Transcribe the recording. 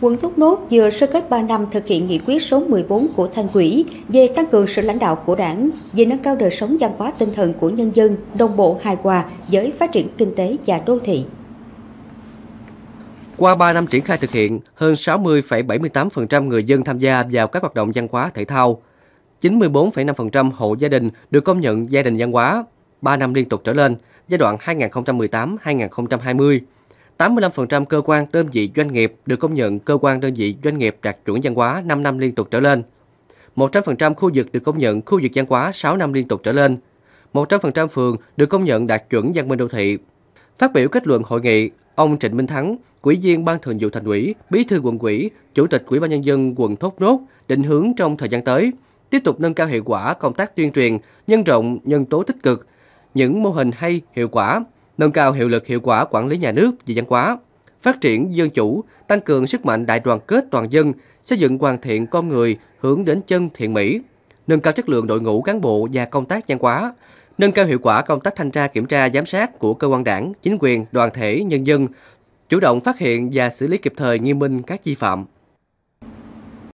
Quận Thốt Nốt vừa sơ kết 3 năm thực hiện nghị quyết số 14 của Thành ủy về tăng cường sự lãnh đạo của đảng, về nâng cao đời sống văn hóa tinh thần của nhân dân, đồng bộ hài hòa với phát triển kinh tế và đô thị. Qua 3 năm triển khai thực hiện, hơn 60,78% người dân tham gia vào các hoạt động văn hóa thể thao. 94,5% hộ gia đình được công nhận gia đình văn hóa 3 năm liên tục trở lên, giai đoạn 2018-2020 85% cơ quan đơn vị doanh nghiệp được công nhận cơ quan đơn vị doanh nghiệp đạt chuẩn văn hóa 5 năm liên tục trở lên. 100% khu vực được công nhận khu vực văn hóa 6 năm liên tục trở lên. 100% phường được công nhận đạt chuẩn văn minh đô thị. Phát biểu kết luận hội nghị, ông Trịnh Minh Thắng, Ủy viên Ban Thường vụ Thành ủy, Bí thư quận ủy, Chủ tịch Ủy ban nhân dân quận Thốt Nốt định hướng trong thời gian tới tiếp tục nâng cao hiệu quả công tác tuyên truyền, nhân rộng nhân tố tích cực, những mô hình hay hiệu quả nâng cao hiệu lực hiệu quả quản lý nhà nước về văn hóa, phát triển dân chủ, tăng cường sức mạnh đại đoàn kết toàn dân, xây dựng hoàn thiện con người hướng đến chân thiện mỹ, nâng cao chất lượng đội ngũ cán bộ và công tác văn hóa, nâng cao hiệu quả công tác thanh tra kiểm tra giám sát của cơ quan đảng, chính quyền, đoàn thể, nhân dân, chủ động phát hiện và xử lý kịp thời nghiêm minh các vi phạm.